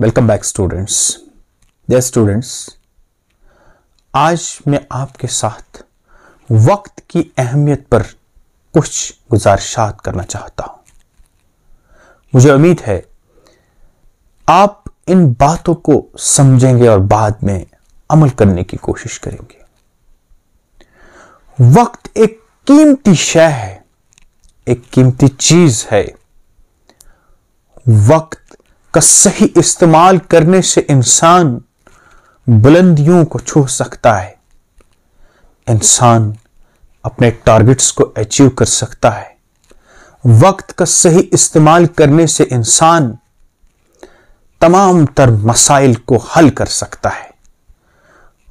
welcome back students dear students आज मैं आपके साथ वक्त की अहमियत पर कुछ गुजारिशात करना चाहता हूं मुझे उम्मीद है आप इन बातों को समझेंगे और बाद में अमल करने की कोशिश करेंगे वक्त एक कीमती शय है एक कीमती चीज है वक्त का सही इस्तेमाल करने से इंसान बुलंदियों को छू सकता है इंसान अपने टारगेट्स को अचीव कर सकता है वक्त का सही इस्तेमाल करने से इंसान तमाम तर मसाइल को हल कर सकता है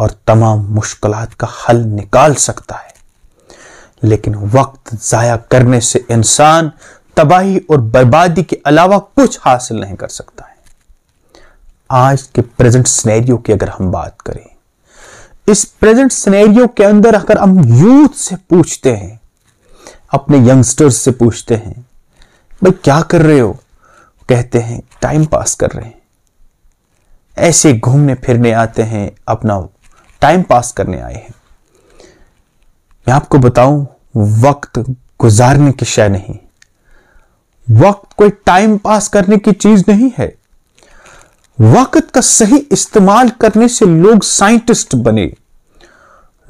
और तमाम मुश्किल का हल निकाल सकता है लेकिन वक्त ज़ाया करने से इंसान तबाही और बर्बादी के अलावा कुछ हासिल नहीं कर सकता है आज के प्रेजेंट स्नेरियो की अगर हम बात करें इस प्रेजेंट स्नेरियो के अंदर अगर हम यूथ से पूछते हैं अपने यंगस्टर्स से पूछते हैं भाई क्या कर रहे हो कहते हैं टाइम पास कर रहे हैं ऐसे घूमने फिरने आते हैं अपना टाइम पास करने आए हैं मैं आपको बताऊं वक्त गुजारने की शय नहीं वक्त कोई टाइम पास करने की चीज नहीं है वक्त का सही इस्तेमाल करने से लोग साइंटिस्ट बने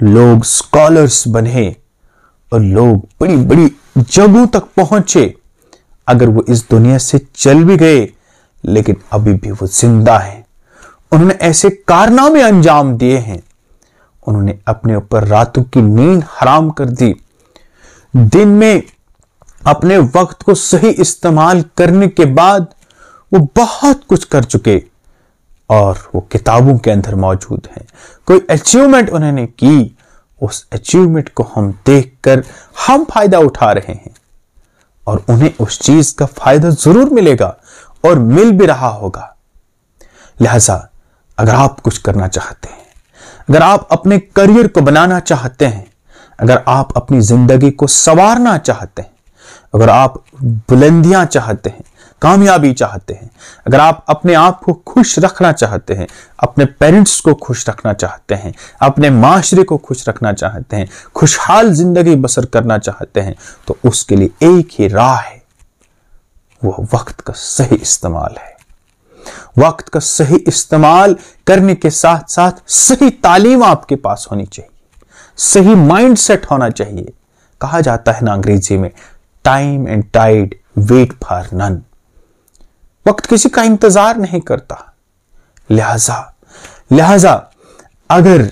लोग स्कॉलर्स बने और लोग बड़ी बड़ी जगहों तक पहुंचे अगर वो इस दुनिया से चल भी गए लेकिन अभी भी वो जिंदा है उन्होंने ऐसे कारनामे अंजाम दिए हैं उन्होंने अपने ऊपर रातों की नींद हराम कर दी दिन में अपने वक्त को सही इस्तेमाल करने के बाद वो बहुत कुछ कर चुके और वो किताबों के अंदर मौजूद हैं कोई अचीवमेंट उन्होंने की उस अचीवमेंट को हम देखकर हम फायदा उठा रहे हैं और उन्हें उस चीज का फायदा जरूर मिलेगा और मिल भी रहा होगा लिहाजा अगर आप कुछ करना चाहते हैं अगर आप अपने करियर को बनाना चाहते हैं अगर आप अपनी जिंदगी को संवारना चाहते हैं अगर आप बुलंदियां चाहते हैं कामयाबी चाहते हैं अगर आप अपने आप को खुश रखना चाहते हैं अपने पेरेंट्स को खुश रखना चाहते हैं अपने माशरे को खुश रखना चाहते हैं खुशहाल जिंदगी बसर करना चाहते हैं तो उसके लिए एक ही राह है वह वक्त का सही इस्तेमाल है वक्त का सही इस्तेमाल करने के साथ साथ सही तालीम आपके पास होनी चाहिए सही माइंडसेट होना चाहिए कहा जाता है ना अंग्रेजी में time and tide wait for none वक्त किसी का इंतजार नहीं करता लिहाजा लिहाजा अगर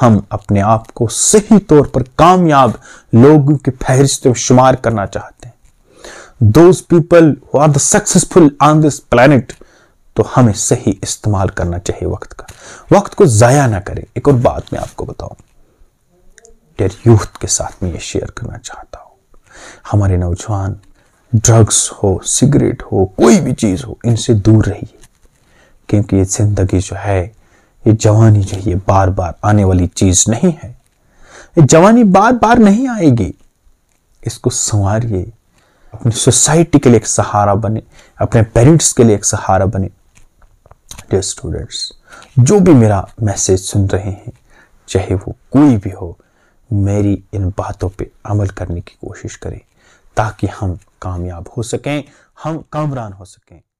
हम अपने आप को सही तौर पर कामयाब लोगों की फहरिस्त में शुमार करना चाहते हैं those people who are the successful on this planet तो हमें सही इस्तेमाल करना चाहिए वक्त का वक्त को ज़ाया ना करें एक और बात मैं आपको बताऊं डेयर यूथ के साथ में ये शेयर करना चाहता हूं हमारे नौजवान ड्रग्स हो सिगरेट हो कोई भी चीज़ हो इनसे दूर रहिए क्योंकि ये जिंदगी जो है ये जवानी जो ये बार बार आने वाली चीज़ नहीं है ये जवानी बार बार नहीं आएगी इसको संवारिए अपनी सोसाइटी के लिए एक सहारा बने अपने पेरेंट्स के लिए एक सहारा बने डे स्टूडेंट्स जो भी मेरा मैसेज सुन रहे हैं चाहे वो कोई भी हो मेरी इन बातों पे अमल करने की कोशिश करें ताकि हम कामयाब हो सकें हम कामरान हो सकें